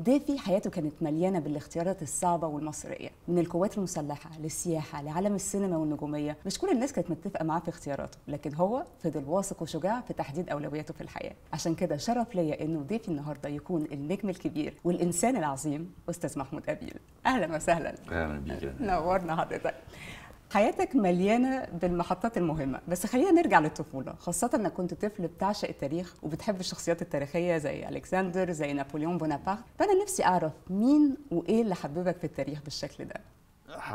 ده حياته كانت مليانه بالاختيارات الصعبه والمصريه من القوات المسلحه للسياحه لعالم السينما والنجوميه مش كل الناس كانت متفقه معاه في اختياراته لكن هو فضل واثق وشجاع في تحديد اولوياته في الحياه عشان كده شرف ليا انه ضيفي النهارده يكون النجم الكبير والانسان العظيم استاذ محمود ابيل اهلا وسهلا اهلا بيك نورنا حضرتك حياتك مليانه بالمحطات المهمه بس خلينا نرجع للطفوله خاصه انك كنت طفل بتعشق التاريخ وبتحب الشخصيات التاريخيه زي الكسندر زي نابليون بونابارت فانا نفسي اعرف مين وايه اللي حببك في التاريخ بالشكل ده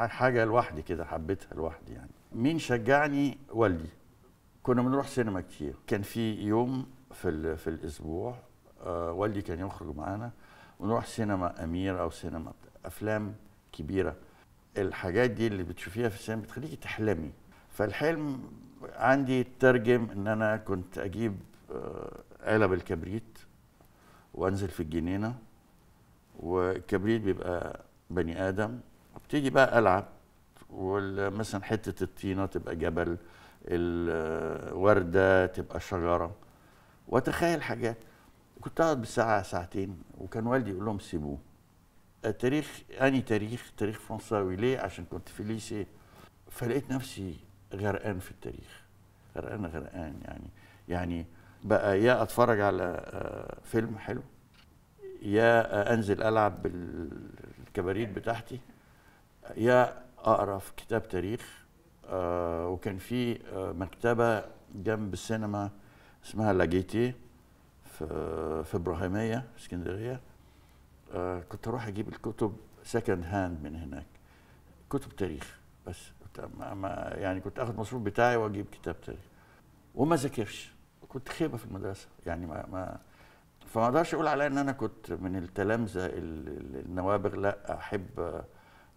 حاجه لوحدي كده حبيتها لوحدي يعني مين شجعني والدي كنا بنروح سينما كتير كان في يوم في في الاسبوع آه والدي كان يخرج معانا ونروح سينما امير او سينما افلام كبيره الحاجات دي اللي بتشوفيها في السينما بتخليكي تحلمي فالحلم عندي ترجم ان انا كنت اجيب آه، علب الكبريت وانزل في الجنينه والكبريت بيبقى بني ادم وبتيجي بقى العب ومثلا حته الطينه تبقى جبل الورده آه، تبقى شجره واتخيل حاجات كنت اقعد بساعه ساعتين وكان والدي يقول لهم سيبوه تاريخ اني تاريخ تاريخ فرنساوي ليه عشان كنت في ليسي فلقيت نفسي غرقان في التاريخ غرقان غرقان يعني يعني بقى يا اتفرج على آه، فيلم حلو يا انزل العب بالكباريت بتاعتي يا اقرا في كتاب تاريخ آه، وكان في آه، مكتبه جنب السينما اسمها لاجيتي في في ابراهيميه اسكندريه آه، كنت اروح اجيب الكتب سكند هاند من هناك كتب تاريخ بس كنت ما يعني كنت اخد مصروف بتاعي واجيب كتاب تاريخ وما ذاكرش كنت خيبه في المدرسه يعني ما ما فما اقدرش اقول عليا ان انا كنت من التلامذه النوابغ لا احب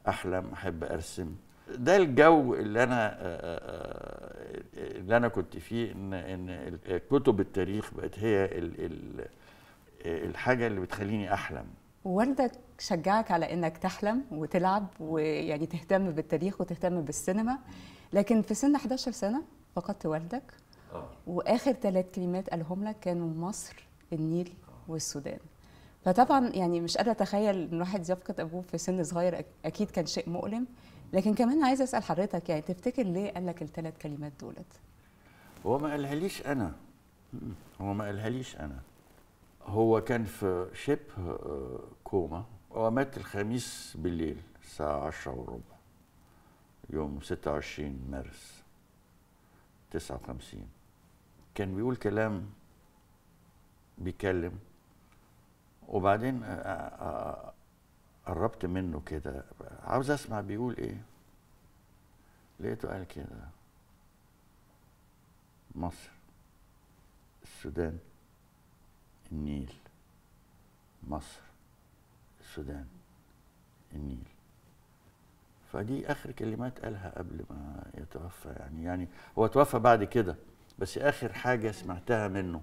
احلم احب ارسم ده الجو اللي انا آه، آه، اللي انا كنت فيه ان ان كتب التاريخ بقت هي الحاجه اللي بتخليني احلم والدك شجعك على انك تحلم وتلعب ويعني تهتم بالتاريخ وتهتم بالسينما لكن في سن 11 سنه فقدت والدك آه. واخر ثلاث كلمات قالهم لك كانوا مصر النيل والسودان فطبعا يعني مش قادره اتخيل ان الواحد يفقد ابوه في سن صغير اكيد كان شيء مؤلم لكن كمان عايزه اسال حضرتك يعني تفتكر ليه قال لك الثلاث كلمات دولت هو ما قالهاليش انا هو ما قالهاليش انا هو كان في شبه آه، كوما ومات الخميس بالليل الساعة عشرة وربع يوم وعشرين مارس وخمسين كان بيقول كلام بيكلم وبعدين آه، آه، قربت منه كده عاوز اسمع بيقول ايه لقيته قال كده مصر السودان النيل مصر السودان النيل فدي اخر كلمات قالها قبل ما يتوفى يعني يعني هو توفى بعد كده بس اخر حاجه سمعتها منه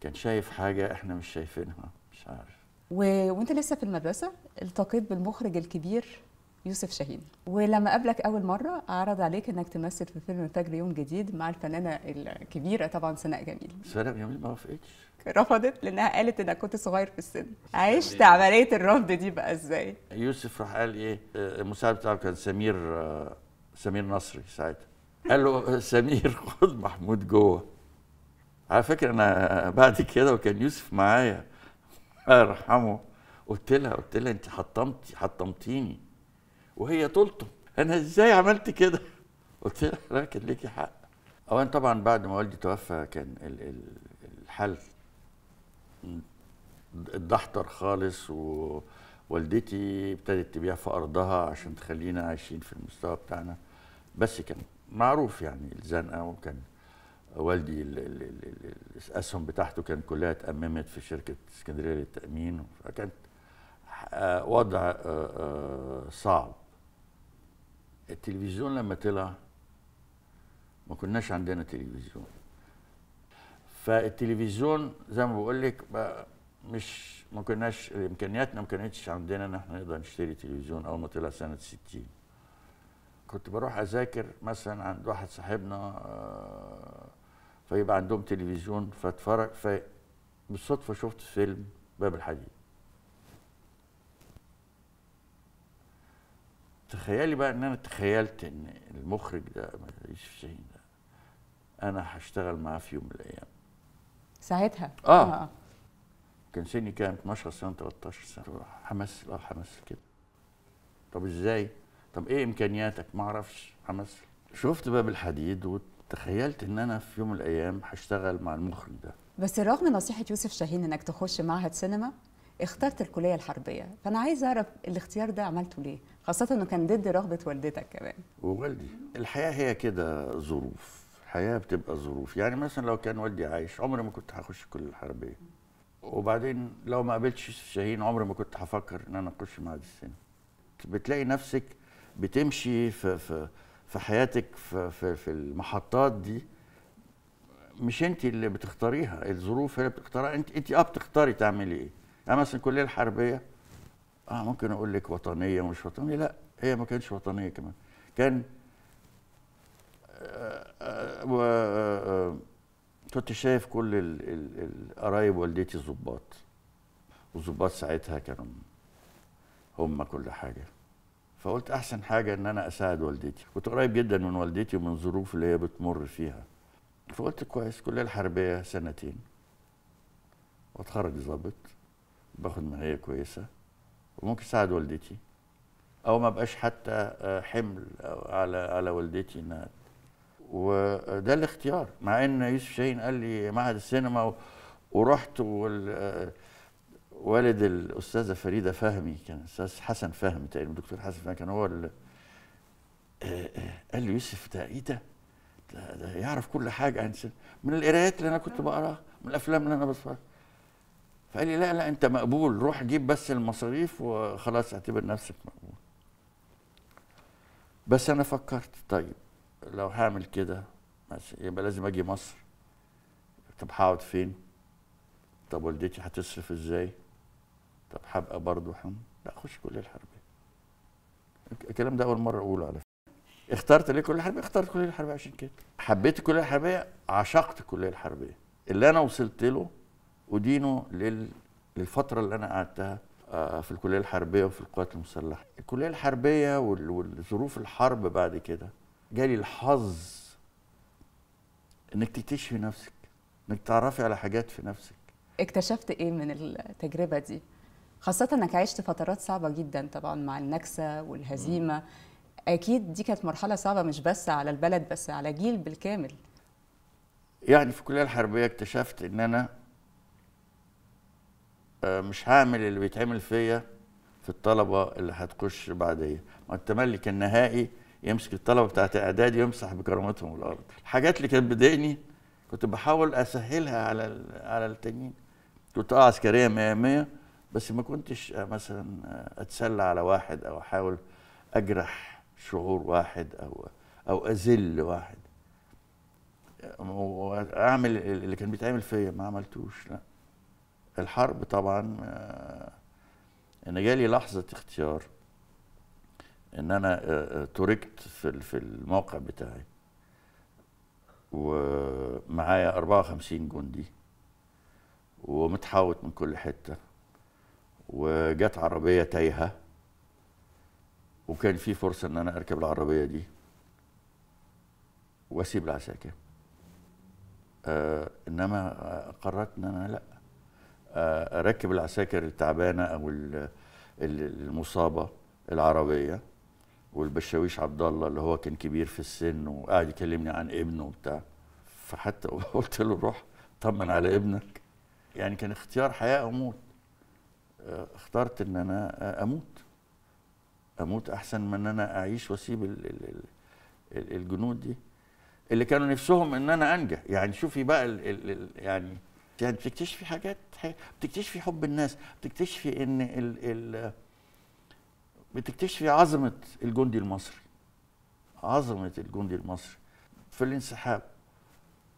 كان شايف حاجه احنا مش شايفينها مش عارف و... وانت لسه في المدرسه التقيت بالمخرج الكبير يوسف شاهين ولما قابلك اول مره عرض عليك انك تمثل في فيلم فجر يوم جديد مع الفنانه الكبيره طبعا سناء جميل سناء جميل ما وافقتش رفضت لانها قالت انك كنت صغير في السن عشت عمليه الرفض دي بقى ازاي يوسف راح قال ايه المساعد بتاعه كان سمير سمير نصري ساعتها قال له سمير خد محمود جوه على فكره انا بعد كده وكان يوسف معايا الله يرحمه قلت لها قلت لها انت حطمتي حطمتيني وهي تلطم انا ازاي عملت كده قلت لها لكن ليكي حق اولا طبعا بعد ما والدي توفى كان الحال الدحتر خالص ووالدتي ابتدت تبيع في ارضها عشان تخلينا عايشين في المستوى بتاعنا بس كان معروف يعني الزنقه وكان والدي الاسهم بتاعته كان كلها اتأممت في شركه اسكندريه للتامين فكانت آه، وضع آه، آه، صعب التلفزيون لما طلع ما كناش عندنا تلفزيون فالتلفزيون زي ما بقول لك مش ما كناش امكانياتنا ما كانتش عندنا ان احنا نقدر نشتري تلفزيون اول ما طلع سنه 60 كنت بروح اذاكر مثلا عند واحد صاحبنا آه، فيبقى عندهم تلفزيون فاتفرج فبالصدفه شفت فيلم باب الحديد تخيلي بقى ان انا تخيلت ان المخرج ده ماليش في شاهين ده انا هشتغل معاه في يوم من الايام ساعتها اه, آه. كان سني كام 12 سنه 13 سنه حماس اه حماس كده طب ازاي طب ايه امكانياتك ما اعرفش حماس شفت باب الحديد وتخيلت ان انا في يوم من الايام هشتغل مع المخرج ده بس رغم نصيحه يوسف شاهين انك تخش معهد سينما اخترت الكليه الحربيه فانا عايز اعرف الاختيار ده عملته ليه خاصه انه كان ضد رغبه والدتك كمان ووالدي الحياه هي كده ظروف الحياه بتبقى ظروف يعني مثلا لو كان والدي عايش عمري ما كنت هخش كل الحربيه وبعدين لو ما قابلتش شاهين عمري ما كنت هفكر ان انا اخش معهد السن بتلاقي نفسك بتمشي في في في حياتك في في, في المحطات دي مش انت اللي بتختاريها الظروف هي اللي بتختارها انت انت اه بتختاري تعملي ايه يعني مثلا كليه الحربيه اه ممكن اقول لك وطنيه ومش وطنيه لا هي ما كانتش وطنيه كمان كان آه، آه، آه، كنت شايف كل القرايب والدتي الظباط والظباط ساعتها كانوا هم كل حاجه فقلت احسن حاجه ان انا اساعد والدتي كنت قريب جدا من والدتي ومن الظروف اللي هي بتمر فيها فقلت كويس كليه الحربيه سنتين واتخرج ظابط باخد مهنيه كويسه وممكن اساعد والدتي او ما بقاش حتى حمل على على والدتي انها وده الاختيار مع ان يوسف شاهين قال لي معهد السينما ورحت وال... والد الاستاذه فريده فهمي كان استاذ حسن فهمي تقريبا الدكتور حسن فهمي كان هو قال لي يوسف ده ايه ده؟ ده يعرف كل حاجه عن السينما من القرايات اللي انا كنت بقراها من الافلام اللي انا بتفرج فقال لي لا لا انت مقبول روح جيب بس المصاريف وخلاص اعتبر نفسك مقبول بس انا فكرت طيب لو هعمل كده ماشي يبقى لازم اجي مصر طب هقعد فين طب والدتي هتصرف ازاي طب هبقى برضه حم لا اخش كل الحربيه الكلام ده اول مره اقوله على فكره اخترت ليه كل الحربيه اخترت كل الحربيه عشان كده حبيت الكليه الحربيه عشقت الكليه الحربيه اللي انا وصلت له ادينه لل... للفتره اللي انا قعدتها آه، في الكليه الحربيه وفي القوات المسلحه الكليه الحربيه والظروف الحرب بعد كده جالي الحظ انك تكتشفي نفسك انك تعرفي على حاجات في نفسك اكتشفت ايه من التجربه دي خاصه انك عشت فترات صعبه جدا طبعا مع النكسه والهزيمه م. اكيد دي كانت مرحله صعبه مش بس على البلد بس على جيل بالكامل يعني في الكليه الحربيه اكتشفت ان انا آه، مش هعمل اللي بيتعمل فيا في الطلبه اللي هتخش بعديه ما كان النهائي يمسك الطلبه بتاعت اعدادي ويمسح بكرامتهم الارض الحاجات اللي كانت بتضايقني كنت بحاول اسهلها على على التانيين كنت اه عسكريه 100 100 بس ما كنتش مثلا اتسلى على واحد او احاول اجرح شعور واحد او او اذل واحد واعمل اللي كان بيتعمل فيا ما عملتوش لا الحرب طبعا آه، انا جالي لحظه اختيار ان انا آه، آه، تركت في في الموقع بتاعي ومعايا 54 جندي ومتحاوط من كل حته وجت عربيه تايهه وكان في فرصه ان انا اركب العربيه دي واسيب العساكر آه انما آه، قررت ان انا لا آه اركب العساكر التعبانه او المصابه العربيه والبشاويش عبد الله اللي هو كان كبير في السن وقعد يكلمني عن ابنه وبتاع فحتى قلت له روح طمن على ابنك يعني كان اختيار حياه او موت آه، اخترت ان انا اموت اموت احسن من ان انا اعيش واسيب الجنود دي اللي كانوا نفسهم ان انا انجح يعني شوفي بقى الـ الـ يعني يعني بتكتشفي حاجات بتكتشفي حب الناس بتكتشفي ان الـ الـ بتكتشفي عظمه الجندي المصري عظمه الجندي المصري في الانسحاب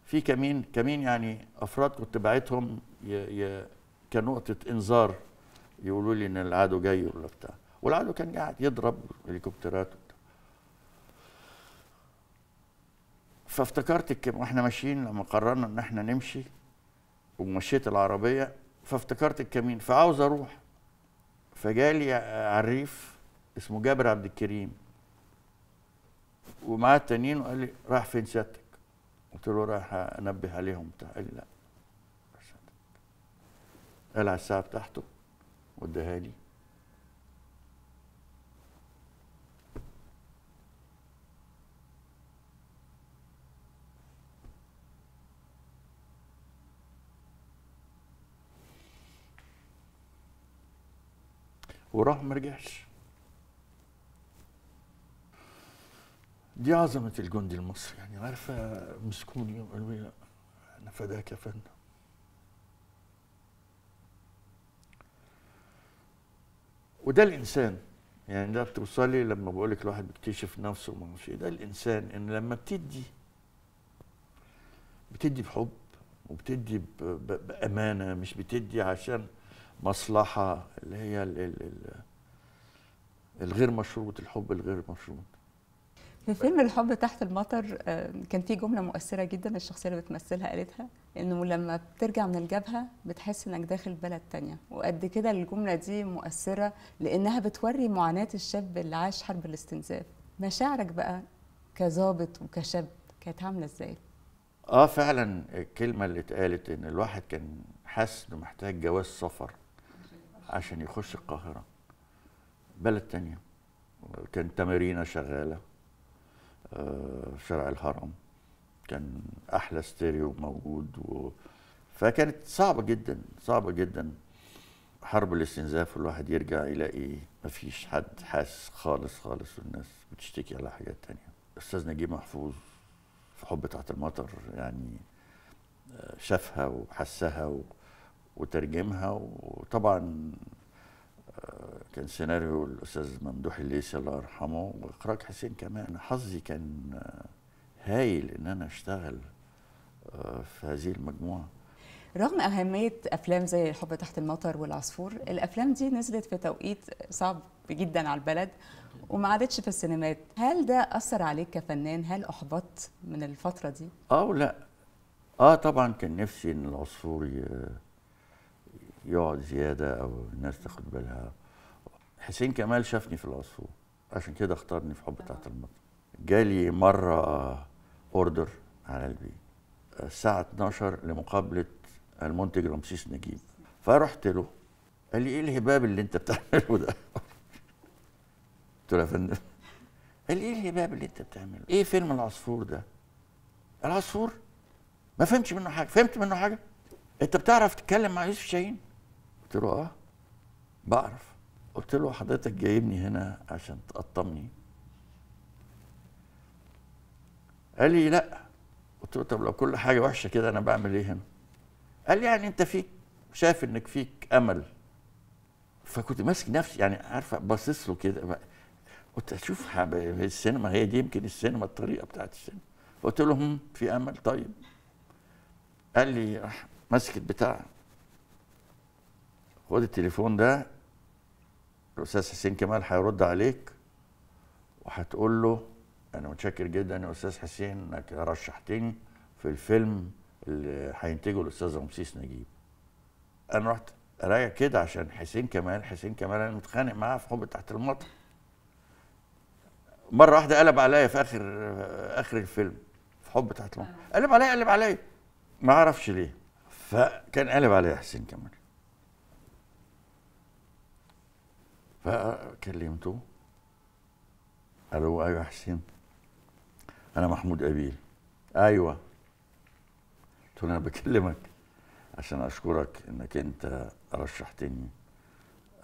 في كمين كمين يعني افراد كنت باعتهم ي... ي... كنقطه انذار يقولوا لي ان العدو جاي ولا بتاع والعدو كان قاعد يضرب هليكوبترات فافتكرت واحنا ماشيين لما قررنا ان احنا نمشي ومشيت العربيه فافتكرت الكمين فعاوز اروح فجالي عريف اسمه جابر عبد الكريم ومعاه التانيين وقال لي راح فين سيادتك قلت له رايح انبه عليهم بتاع قال لي لا قال على الساعه بتاعته واداها لي وراح ما رجعش دي عظمة الجندي المصري يعني عارفة مسكوني وقالوا لي إيه؟ أنا فداك يا فندم وده الإنسان يعني ده بتوصلي لما بقول لك الواحد بيكتشف نفسه وما اعرفش ده الإنسان إن لما بتدي بتدي بحب وبتدي بأمانة مش بتدي عشان مصلحة اللي هي الغير مشروط الحب الغير مشروط في فيلم الحب تحت المطر آه، كان في جمله مؤثره جدا الشخصيه اللي بتمثلها قالتها انه لما بترجع من الجبهه بتحس انك داخل بلد تانية وقد كده الجمله دي مؤثره لانها بتوري معاناه الشاب اللي عاش حرب الاستنزاف مشاعرك بقى كظابط وكشاب كانت عامله ازاي اه فعلا الكلمه اللي اتقالت ان الواحد كان حاسس انه محتاج جواز سفر عشان يخش القاهره بلد تانية كان تمارينه شغاله آه، شارع الهرم كان احلى ستيريو موجود و... فكانت صعبه جدا صعبه جدا حرب الاستنزاف والواحد يرجع يلاقي مفيش حد حاسس خالص خالص والناس بتشتكي على حاجات تانية استاذ نجيب محفوظ في حب تحت المطر يعني آه، شافها وحسها وترجمها وطبعا كان سيناريو الاستاذ ممدوح الليثي الله يرحمه واخراج حسين كمان حظي كان آه، هايل ان انا اشتغل آه، في هذه المجموعه رغم أهمية أفلام زي الحب تحت المطر والعصفور الأفلام دي نزلت في توقيت صعب جدا على البلد وما عادتش في السينمات هل ده أثر عليك كفنان هل أحبطت من الفترة دي؟ اه لا آه طبعا كان نفسي إن العصفور ي... يقعد زياده او الناس تاخد بالها حسين كمال شافني في العصفور عشان كده اختارني في حب آه. تحت المطر جالي مره اوردر على البيت الساعه 12 لمقابله المنتج رمسيس نجيب فرحت له قال لي ايه الهباب اللي انت بتعمله ده قلت له يا فندم قال لي ايه الهباب اللي انت بتعمله ايه فيلم العصفور ده العصفور ما فهمتش منه حاجه فهمت منه حاجه انت بتعرف تتكلم مع يوسف شاهين قلت له اه بعرف قلت له حضرتك جايبني هنا عشان تقطمني قال لي لا قلت له طب لو كل حاجه وحشه كده انا بعمل ايه هنا قال لي يعني انت فيك شايف انك فيك امل فكنت ماسك نفسي يعني عارفه باصص له كده قلت اشوف السينما هي دي يمكن السينما الطريقه بتاعت السينما فقلت له في امل طيب قال لي راح ماسك البتاع خد التليفون ده الاستاذ حسين كمال هيرد عليك وهتقول له انا متشكر جدا يا استاذ حسين انك رشحتني في الفيلم اللي هينتجه الاستاذ رمسيس نجيب انا رحت راجع كده عشان حسين كمال حسين كمال انا متخانق معاه في حب تحت المطر مره واحده قلب عليا في اخر اخر الفيلم في حب تحت المطر قلب عليا قلب عليا ما اعرفش ليه فكان قلب عليا حسين كمال فكلمته قال له ايوه حسين انا محمود قبيل ايوه قلت له انا بكلمك عشان اشكرك انك انت رشحتني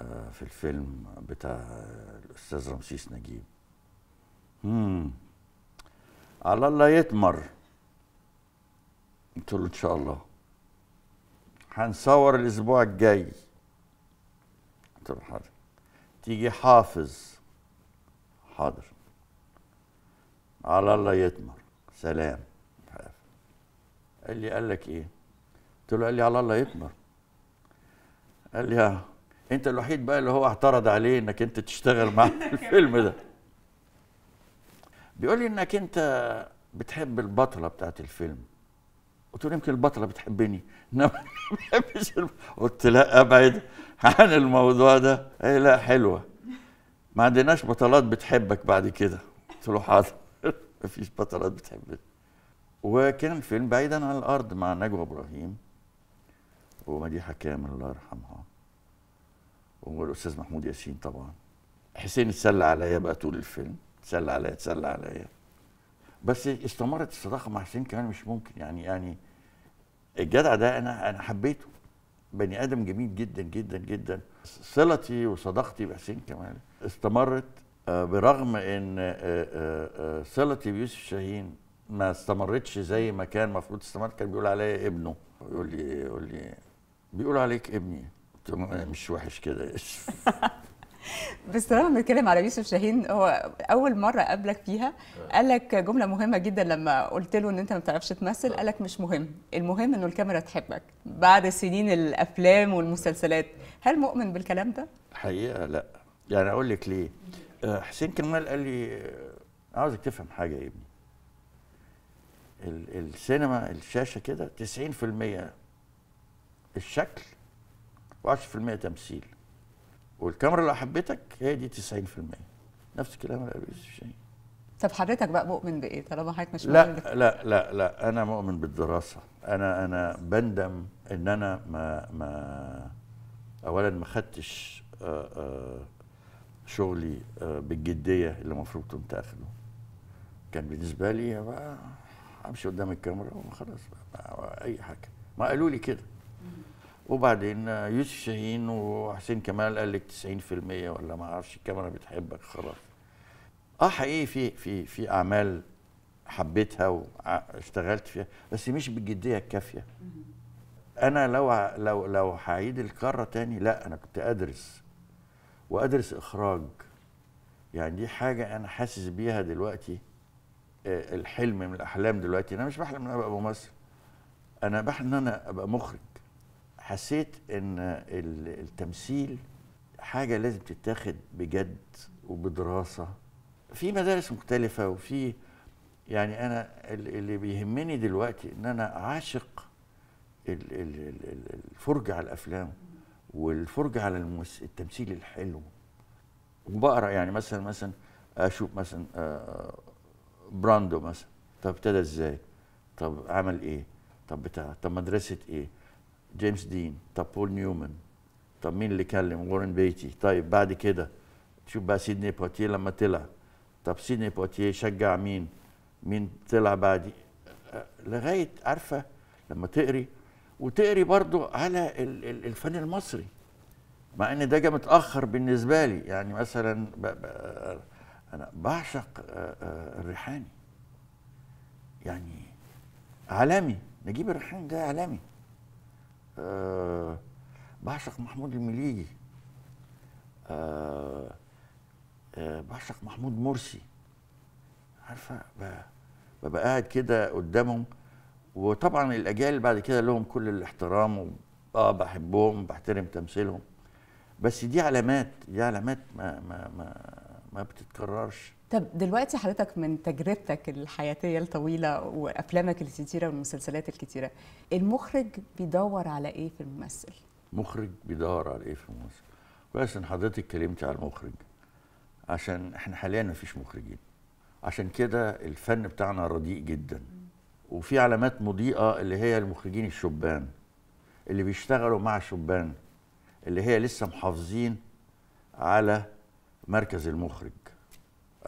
آه، في الفيلم بتاع الاستاذ رمسيس نجيب امم على الله يتمر قلت له ان شاء الله هنصور الاسبوع الجاي قلت له حاضر تيجي حافظ حاضر على الله يتمر سلام قال لي قال لك ايه قلت له قال لي على الله يتمر قال لي ها انت الوحيد بقى اللي هو اعترض عليه انك انت تشتغل معاه في الفيلم ده بيقول لي انك انت بتحب البطله بتاعت الفيلم قلت له يمكن البطله بتحبني انما بحبش قلت لا ابعد عن الموضوع ده اي لا حلوه ما عندناش بطلات بتحبك بعد كده قلت له حاضر ما فيش بطلات بتحبني وكان الفيلم بعيدا عن الارض مع نجوى ابراهيم ومديحه كامل الله يرحمها والاستاذ محمود ياسين طبعا حسين اتسلى عليا بقى طول الفيلم اتسلى عليا اتسلى عليا بس استمرت الصداقه مع حسين كمان مش ممكن يعني يعني الجدع ده انا انا حبيته بني ادم جميل جدا جدا جدا صلتي وصداقتي بحسين كمال استمرت آه، برغم ان آه، آه، صلتي بيوسف شاهين ما استمرتش زي ما كان المفروض تستمر كان بيقول عليا ابنه يقول لي يقول لي بيقول عليك ابني قلت له مش وحش كده اسف بس طالما بنتكلم على يوسف شاهين هو اول مره قابلك فيها آه. قال لك جمله مهمه جدا لما قلت له ان انت ما بتعرفش تمثل آه. قال لك مش مهم المهم انه الكاميرا تحبك بعد سنين الافلام والمسلسلات هل مؤمن بالكلام ده حقيقه لا يعني اقول لك ليه آه، حسين كمال قال لي عاوزك تفهم حاجه يا ابني السينما الشاشه كده 90% الشكل و10% تمثيل والكاميرا اللي حبيتك هي دي 90% نفس الكلام اللي قاله اليوسف شاهين طب حضرتك بقى مؤمن بايه طالما حضرتك مش لا لا لا لا انا مؤمن بالدراسه انا انا بندم ان انا ما ما اولا ما خدتش آه، آه، شغلي آه، بالجديه اللي المفروض كنت اخده كان بالنسبه لي بقى امشي قدام الكاميرا وخلاص اي حاجه ما قالوا لي كده وبعدين يوسف شاهين وحسين كمال قال لك 90% ولا ما اعرفش الكاميرا بتحبك خلاص اه حقيقي في في في اعمال حبيتها واشتغلت فيها بس مش بالجديه الكافيه انا لو لو لو هعيد القاره تاني لا انا كنت ادرس وادرس اخراج يعني دي حاجه انا حاسس بيها دلوقتي آه، الحلم من الاحلام دلوقتي انا مش بحلم ان انا ابقى ممثل انا بحلم ان انا ابقى مخرج حسيت ان التمثيل حاجه لازم تتاخد بجد وبدراسه في مدارس مختلفه وفي يعني انا اللي بيهمني دلوقتي ان انا عاشق الفرجه على الافلام والفرجه على التمثيل الحلو وبقرا يعني مثلا مثلا اشوف مثلا آه، براندو مثلا طب ابتدى ازاي طب عمل ايه طب بتاع طب مدرسه ايه جيمس دين طب بول نيومان طب مين اللي كلم وارن بيتي طيب بعد كده تشوف بقى سيدني بوتيه لما طلع طب سيدني بوتيه شجع مين مين طلع بعدي لغايه عارفه لما تقري وتقري برضو على الفن المصري مع ان ده جه متاخر بالنسبه لي يعني مثلا انا بعشق آه، آه، الريحاني يعني عالمي نجيب الريحاني ده عالمي أه بعشق محمود المليجي أه أه بعشق محمود مرسي عارفه ببقى قاعد كده قدامهم وطبعا الاجيال بعد كده لهم كل الاحترام اه بحبهم بحترم تمثيلهم بس دي علامات دي علامات ما ما ما ما بتتكررش طب دلوقتي حضرتك من تجربتك الحياتيه الطويله وافلامك الكتيره والمسلسلات الكتيره المخرج بيدور على ايه في الممثل مخرج بيدور على ايه في الممثل كويس ان حضرتك كلمتي على المخرج عشان احنا حاليا ما فيش مخرجين عشان كده الفن بتاعنا رديء جدا وفي علامات مضيئه اللي هي المخرجين الشبان اللي بيشتغلوا مع الشبان اللي هي لسه محافظين على مركز المخرج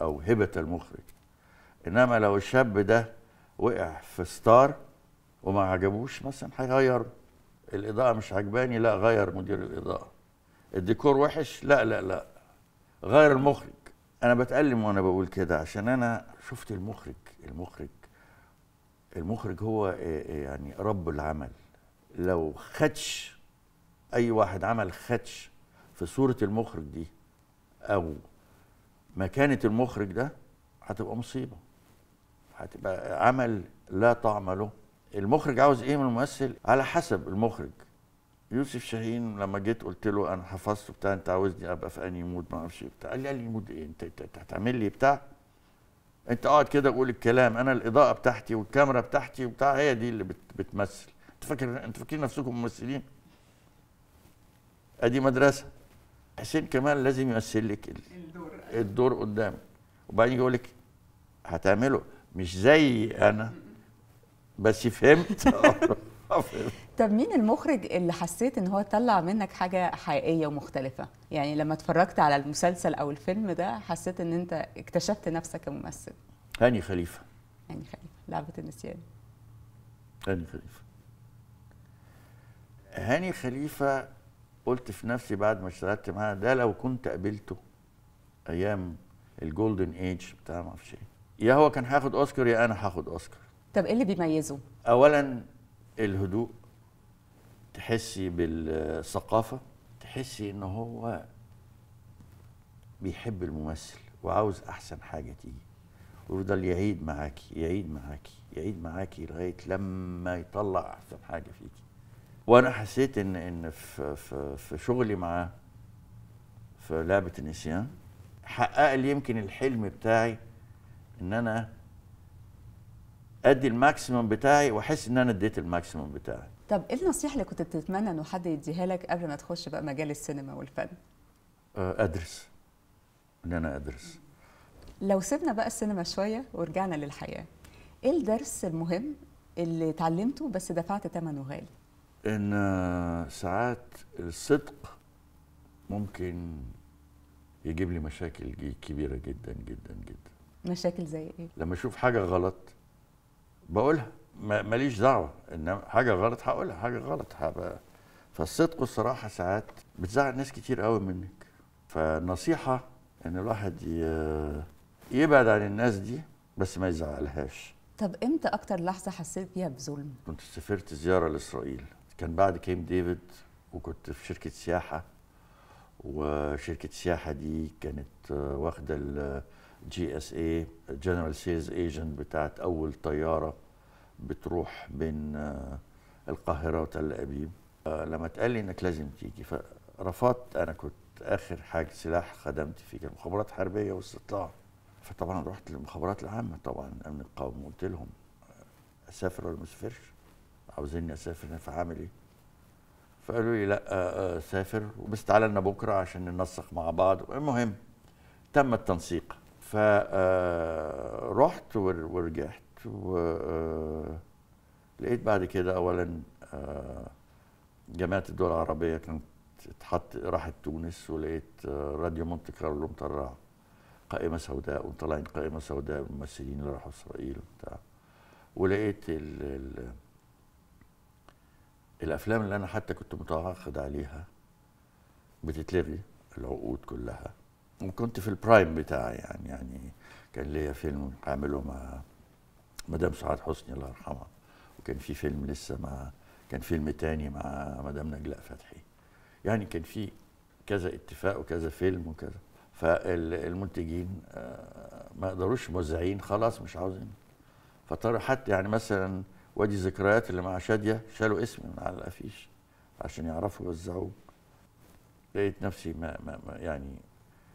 او هبه المخرج انما لو الشاب ده وقع في ستار وما عجبوش مثلا هيغير الاضاءه مش عجباني لا غير مدير الاضاءه الديكور وحش لا لا لا غير المخرج انا بتالم وانا بقول كده عشان انا شفت المخرج المخرج المخرج هو آه، آه، يعني رب العمل لو خدش اي واحد عمل خدش في صوره المخرج دي او مكانه المخرج ده هتبقى مصيبه هتبقى عمل لا طعم له المخرج عاوز ايه من الممثل على حسب المخرج يوسف شاهين لما جيت قلت له انا حفظت بتاع انت عاوزني ابقى في انهي مود ما اعرفش إيه بتاع قال لي مود ايه انت هتعمل لي بتاع انت اقعد كده قول الكلام انا الاضاءه بتاعتي والكاميرا بتاعتي وبتاع هي دي اللي بت بتمثل انت فاكر انت فاكرين نفسكم ممثلين ادي مدرسه حسين كمال لازم يمثل لك الدور الدور قدامك وبعدين يقول لك هتعمله مش زي انا بس فهمت طب مين المخرج اللي حسيت ان هو طلع منك حاجه حقيقيه ومختلفه يعني لما اتفرجت على المسلسل او الفيلم ده حسيت ان انت اكتشفت نفسك كممثل هاني خليفه هاني خليفه لعبه النسيان هاني خليفه هاني خليفه قلت في نفسي بعد ما اشتغلت معاه ده لو كنت قابلته ايام الجولدن ايج بتاع ما اعرفش ايه يا هو كان هياخد اوسكار يا انا هاخد اوسكار طب ايه اللي بيميزه اولا الهدوء تحسي بالثقافه تحسي ان هو بيحب الممثل وعاوز احسن حاجه تيجي ويفضل يعيد معاكي يعيد معاكي يعيد معاكي لغايه لما يطلع احسن حاجه فيكي وانا حسيت ان ان في في, في شغلي معاه في لعبه النسيان حقق لي يمكن الحلم بتاعي ان انا ادي الماكسيمم بتاعي واحس ان انا اديت الماكسيمم بتاعي طب ايه النصيحه اللي كنت بتتمنى انه حد يديها لك قبل ما تخش بقى مجال السينما والفن ادرس ان انا ادرس لو سيبنا بقى السينما شويه ورجعنا للحياه ايه الدرس المهم اللي اتعلمته بس دفعت ثمنه غالي ان ساعات الصدق ممكن يجيب لي مشاكل كبيره جدا جدا جدا مشاكل زي ايه لما اشوف حاجه غلط بقولها ماليش دعوه ان حاجه غلط هقولها حاجه غلط هبقى فالصدق والصراحه ساعات بتزعل ناس كتير قوي منك فالنصيحه ان الواحد يبعد عن الناس دي بس ما يزعلهاش طب امتى اكتر لحظه حسيت فيها بظلم كنت سافرت زياره لاسرائيل كان بعد كيم ديفيد وكنت في شركه سياحه وشركه السياحه دي كانت آه، واخده الجي اس اي جنرال سيلز ايجنت بتاعت اول طياره بتروح بين آه، القاهره وتل ابيب آه، لما اتقال لي انك لازم تيجي فرفضت انا كنت اخر حاجه سلاح خدمت فيه كان مخابرات حربيه واستطلاع فطبعا رحت للمخابرات العامه طبعا الامن القومي وقلت لهم اسافر ولا ما اسافرش عاوزيني اسافر فعامل ايه؟ فقالوا لي لا آه، آه، سافر بس تعالى لنا بكره عشان ننسق مع بعض المهم تم التنسيق فرحت آه، ورجعت ولقيت بعد كده اولا جماعه الدول العربيه كانت اتحط راحت تونس ولقيت راديو مونت كارلو مطلع قائمه سوداء ومطلعين قائمه سوداء من الممثلين اللي راحوا اسرائيل وبتاع ولقيت ال ال الافلام اللي انا حتى كنت متعاقد عليها بتتلغي العقود كلها وكنت في البرايم بتاعي يعني يعني كان ليا فيلم عامله مع مدام سعاد حسني الله يرحمها وكان في فيلم لسه مع كان فيلم تاني مع مدام نجلاء فتحي يعني كان في كذا اتفاق وكذا فيلم وكذا فالمنتجين آه، ما قدروش موزعين خلاص مش عاوزين فاضطر حتى يعني مثلا وادي الذكريات اللي مع شاديه شالوا اسمي من على الافيش عشان يعرفوا يوزعوه لقيت نفسي ما, ما, ما يعني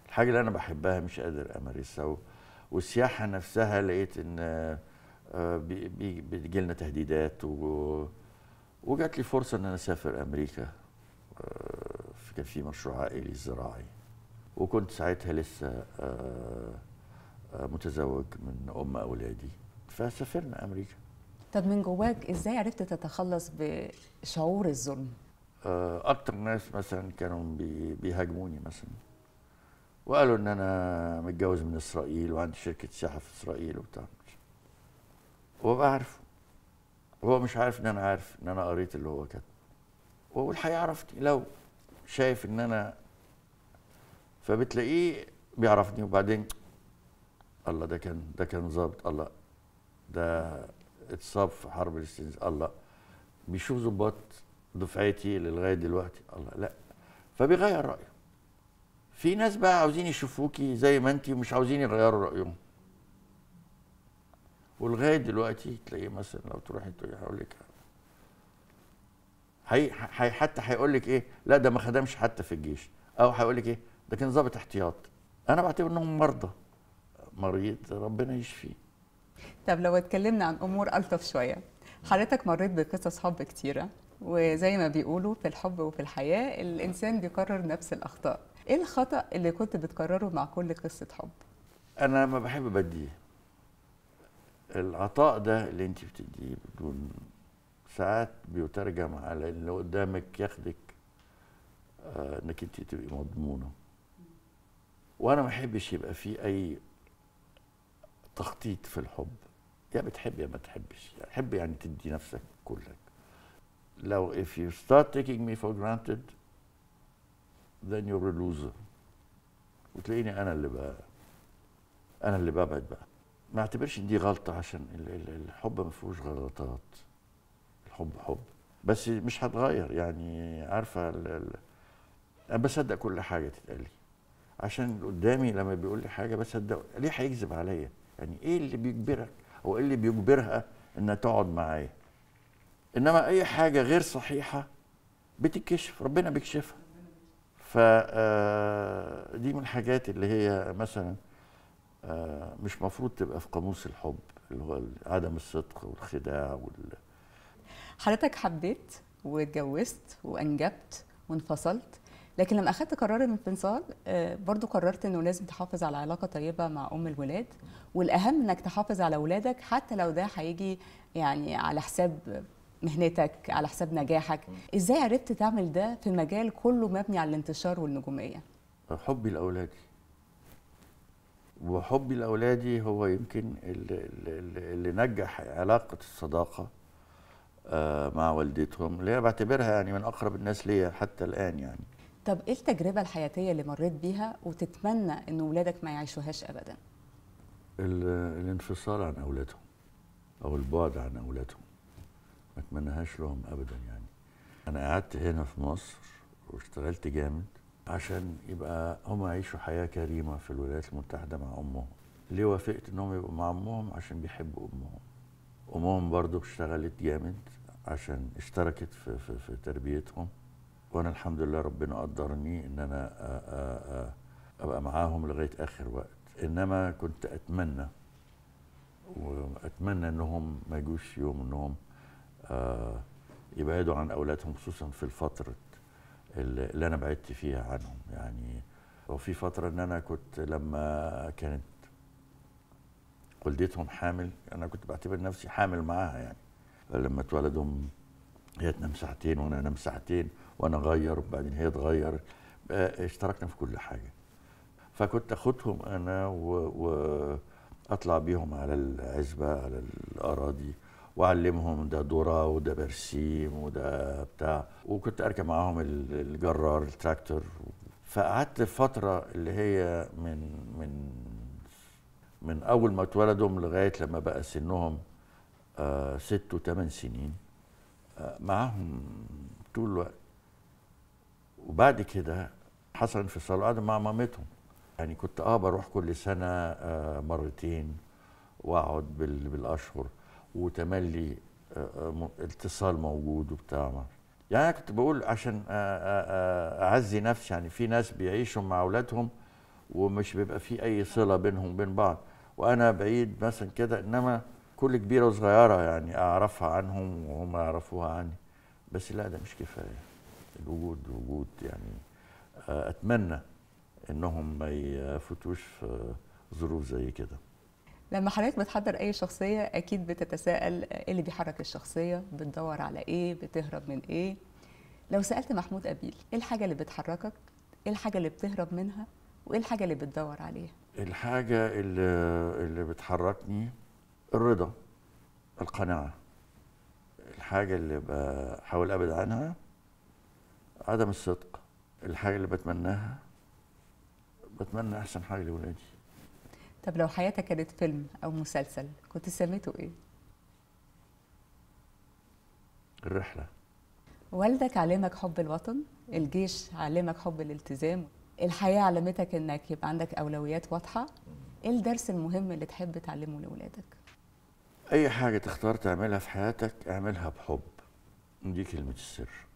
الحاجه اللي انا بحبها مش قادر امارسها والسياحه نفسها لقيت ان آه، بتجي لنا تهديدات وجات لي فرصه ان انا اسافر امريكا آه، كان في مشروع عائلي زراعي وكنت ساعتها لسه آه، متزوج من ام اولادي فسافرنا امريكا طب من جواك ازاي عرفت تتخلص بشعور الظلم؟ آه، اكتر ناس مثلا كانوا بيهاجموني مثلا وقالوا ان انا متجوز من اسرائيل وعندي شركه سياحه في اسرائيل وبتاع وبقى عارفه هو مش عارف ان انا عارف ان انا قريت اللي هو كاتبه والحقيقه الحقيقه عرفني لو شايف ان انا فبتلاقيه بيعرفني وبعدين الله ده كان ده كان ظابط الله ده اتصاب في حرب الاستنزاف الله بيشوف ظباط دفعتي لغايه دلوقتي الله لا فبيغير رايه في ناس بقى عاوزين يشوفوكي زي ما انت ومش عاوزين يغيروا رايهم ولغايه دلوقتي تلاقيه مثلا لو تروحي تقولي هقول لك حي حي حتى هيقول لك ايه لا ده ما خدمش حتى في الجيش او هيقول لك ايه ده كان ظابط احتياط انا بعتبر انهم مرضى مريض ربنا يشفيه طب لو اتكلمنا عن امور الطف شويه حضرتك مريت بقصص حب كتيره وزي ما بيقولوا في الحب وفي الحياه الانسان بيكرر نفس الاخطاء ايه الخطا اللي كنت بتكرره مع كل قصه حب انا لما بحب بديه العطاء ده اللي انت بتديه بدون ساعات بيترجم على اللي قدامك ياخدك آه، انك انت تبقي مضمونه وانا ما احبش يبقى في اي تخطيط في الحب يا بتحب يا ما تحبش يعني حب يعني تدي نفسك كلك لو if you start taking me for granted then you're a loser وتلاقيني انا اللي بقى انا اللي ببعد بقى ما اعتبرش ان دي غلطه عشان الحب ما فيهوش غلطات الحب حب بس مش هتغير يعني عارفه انا بصدق كل حاجه تتقال لي عشان اللي قدامي لما بيقول لي حاجه بصدق ليه هيكذب عليا يعني ايه اللي بيجبرك او ايه اللي بيجبرها انها تقعد معايا انما اي حاجه غير صحيحه بتتكشف ربنا بيكشفها ف آه، دي من الحاجات اللي هي مثلا آه، مش مفروض تبقى في قاموس الحب اللي هو عدم الصدق والخداع وال حضرتك حبيت واتجوزت وانجبت وانفصلت لكن لما اخذت قرار الانفصال آه، برضو قررت انه لازم تحافظ على علاقه طيبه مع ام الولاد والاهم انك تحافظ على اولادك حتى لو ده هيجي يعني على حساب مهنتك على حساب نجاحك ازاي عرفت تعمل ده في مجال كله مبني على الانتشار والنجوميه حبي لاولادي وحبي لاولادي هو يمكن اللي, اللي نجح علاقه الصداقه آه، مع والدتهم اللي هي بعتبرها يعني من اقرب الناس ليا حتى الان يعني طب ايه التجربه الحياتيه اللي مريت بيها وتتمنى ان ولادك ما يعيشوهاش ابدا الانفصال عن اولادهم او البعد عن اولادهم ما اتمناهاش لهم ابدا يعني انا قعدت هنا في مصر واشتغلت جامد عشان يبقى هم يعيشوا حياه كريمه في الولايات المتحده مع امهم ليه وافقت انهم يبقوا مع امهم عشان بيحبوا امهم امهم برضو اشتغلت جامد عشان اشتركت في, في, في تربيتهم وانا الحمد لله ربنا قدرني ان انا ابقى معاهم لغايه اخر وقت انما كنت اتمنى واتمنى انهم ما يجوش يوم انهم آه، يبعدوا عن اولادهم خصوصا في الفتره اللي انا بعدت فيها عنهم يعني وفي فتره ان انا كنت لما كانت والدتهم حامل انا كنت بعتبر نفسي حامل معاها يعني لما اتولدوا هي تنام ساعتين وانا انام ساعتين وانا اغير وبعدين هي تغير آه، اشتركنا في كل حاجه فكنت اخدهم انا واطلع بيهم على العزبه على الاراضي واعلمهم ده ذره وده برسيم وده بتاع وكنت اركب معاهم الجرار التراكتور فقعدت فتره اللي هي من من من اول ما اتولدوا لغايه لما بقى سنهم آه ست وثمان سنين آه معاهم طول الوقت وبعد كده حصل انفصال وقعد مع مامتهم يعني كنت اه بروح كل سنه آه، مرتين واقعد بالاشهر وتملي آه، آه، اتصال موجود وبتاع يعني انا كنت بقول عشان اعزي نفسي يعني في ناس بيعيشوا مع اولادهم ومش بيبقى في اي صله بينهم وبين بعض وانا بعيد مثلا كده انما كل كبيره وصغيره يعني اعرفها عنهم وهم يعرفوها عني بس لا ده مش كفايه الوجود وجود يعني آه، اتمنى انهم ما يفوتوش في ظروف زي كده لما حضرتك بتحضر اي شخصيه اكيد بتتساءل آه، ايه اللي بيحرك الشخصيه بتدور على ايه بتهرب من ايه لو سالت محمود قبيل ايه الحاجه اللي بتحركك ايه الحاجه اللي بتهرب منها وايه الحاجه اللي بتدور عليها الحاجه اللي اللي بتحركني الرضا القناعه الحاجه اللي بحاول ابعد عنها عدم الصدق الحاجه اللي بتمناها بتمنى احسن حاجه لاولادي طب لو حياتك كانت فيلم او مسلسل كنت سميته ايه الرحله والدك علمك حب الوطن الجيش علمك حب الالتزام الحياه علمتك انك يبقى عندك اولويات واضحه ايه الدرس المهم اللي تحب تعلمه لاولادك اي حاجه تختار تعملها في حياتك اعملها بحب دي كلمه السر